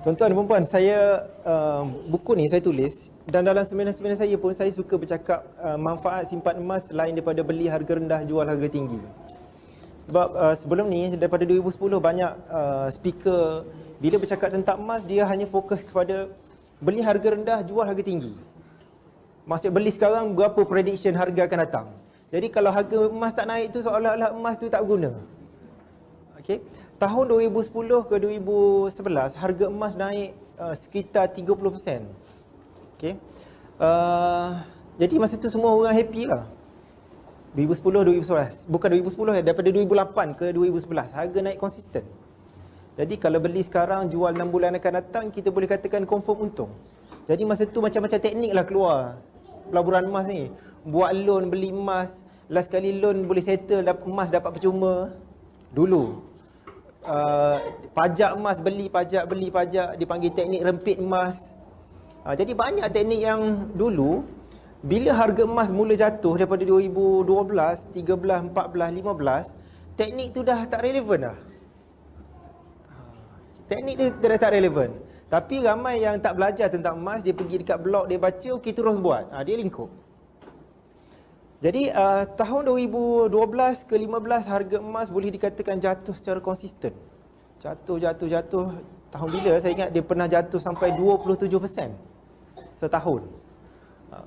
Tuan-tuan dan puan saya uh, buku ni saya tulis dan dalam seminar-seminar saya pun saya suka bercakap uh, manfaat simpan emas selain daripada beli harga rendah jual harga tinggi. Sebab uh, sebelum ni daripada 2010 banyak uh, speaker bila bercakap tentang emas dia hanya fokus kepada beli harga rendah jual harga tinggi. masih beli sekarang berapa prediction harga akan datang. Jadi kalau harga emas tak naik tu seolah-olah emas tu tak guna. Okey tahun 2010 ke 2011 harga emas naik uh, sekitar 30%. Okey. Uh, jadi masa tu semua orang happy lah. 2010, 2011. Bukan 2010, eh, daripada 2008 ke 2011. Harga naik konsisten. Jadi kalau beli sekarang, jual 6 bulan akan datang, kita boleh katakan confirm untung. Jadi masa tu macam-macam teknik lah keluar pelaburan emas ni. Buat loan, beli emas. Last kali loan boleh settle, emas dapat percuma. Dulu, uh, pajak emas beli pajak beli pajak dipanggil teknik rempit emas uh, jadi banyak teknik yang dulu bila harga emas mula jatuh daripada 2012 13 14 15 teknik tu dah tak relevan dah teknik dia dah tak relevan tapi ramai yang tak belajar tentang emas dia pergi dekat blog dia baca okey terus buat uh, dia lingkup jadi uh, tahun 2012 ke 15 harga emas boleh dikatakan jatuh secara konsisten. Jatuh, jatuh, jatuh. Tahun bila saya ingat dia pernah jatuh sampai 27% setahun. Uh,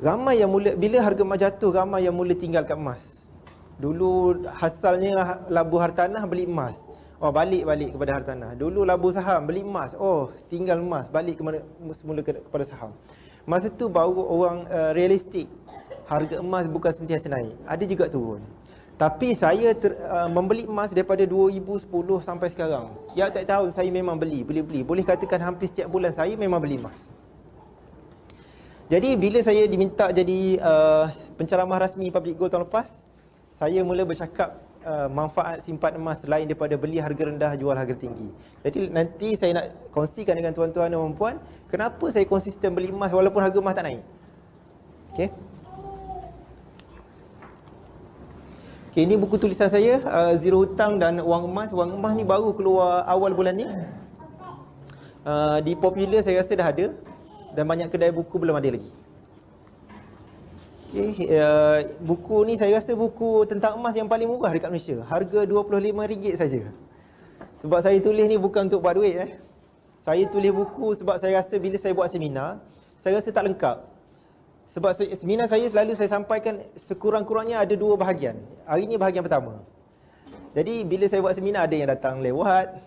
ramai yang mula, bila harga emas jatuh, ramai yang mula tinggal kat emas. Dulu hasalnya labu hartanah beli emas. Oh, balik-balik kepada hartanah. Dulu labu saham beli emas. Oh, tinggal emas. Balik kemana, semula kepada saham. Masa tu baru orang uh, realistik harga emas bukan sentiasa naik. Ada juga turun. Tapi saya ter, uh, membeli emas daripada 2010 sampai sekarang. Ya tak tahu saya memang beli, beli-beli. Boleh katakan hampir setiap bulan saya memang beli emas. Jadi bila saya diminta jadi uh, penceramah rasmi Public Gold tahun lepas, saya mula bercakap uh, manfaat simpan emas selain daripada beli harga rendah jual harga tinggi. Jadi nanti saya nak kongsikan dengan tuan-tuan dan puan-puan kenapa saya konsisten beli emas walaupun harga emas tak naik. Okey. Okay, ini buku tulisan saya, uh, Zero Hutang dan Wang Emas. Wang Emas ni baru keluar awal bulan ni. Uh, di popular saya rasa dah ada dan banyak kedai buku belum ada lagi. Okay, uh, buku ni saya rasa buku tentang emas yang paling murah dekat Malaysia. Harga RM25 saja. Sebab saya tulis ni bukan untuk buat duit. Eh. Saya tulis buku sebab saya rasa bila saya buat seminar, saya rasa tak lengkap. Sebab seminar saya selalu saya sampaikan sekurang-kurangnya ada dua bahagian. Hari ini bahagian pertama. Jadi bila saya buat seminar ada yang datang lewat,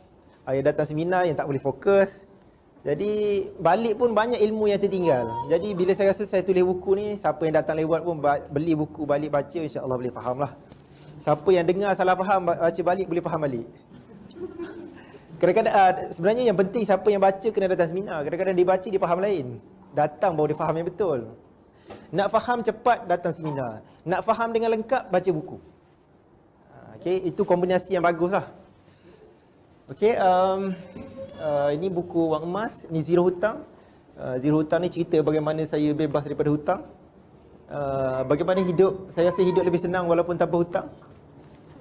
ada yang datang seminar yang tak boleh fokus. Jadi balik pun banyak ilmu yang tertinggal. Jadi bila saya rasa saya tulis buku ni, siapa yang datang lewat pun beli buku balik baca insya-Allah boleh faham lah. Siapa yang dengar salah faham baca balik boleh faham balik. Kadang-kadang ah, sebenarnya yang penting siapa yang baca kena datang seminar. Kadang-kadang dia baca dia faham lain. Datang baru dia faham yang betul. Nak faham cepat, datang seminar. Nak faham dengan lengkap, baca buku. Ha, okay, itu kombinasi yang bagus lah. Okay, um, uh, ini buku Wang Emas, ini Zero Hutang. Uh, Zero Hutang ni cerita bagaimana saya bebas daripada hutang. Uh, bagaimana hidup, saya rasa hidup lebih senang walaupun tanpa hutang.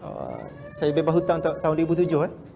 Uh, saya bebas hutang ta- tahun 2007 eh.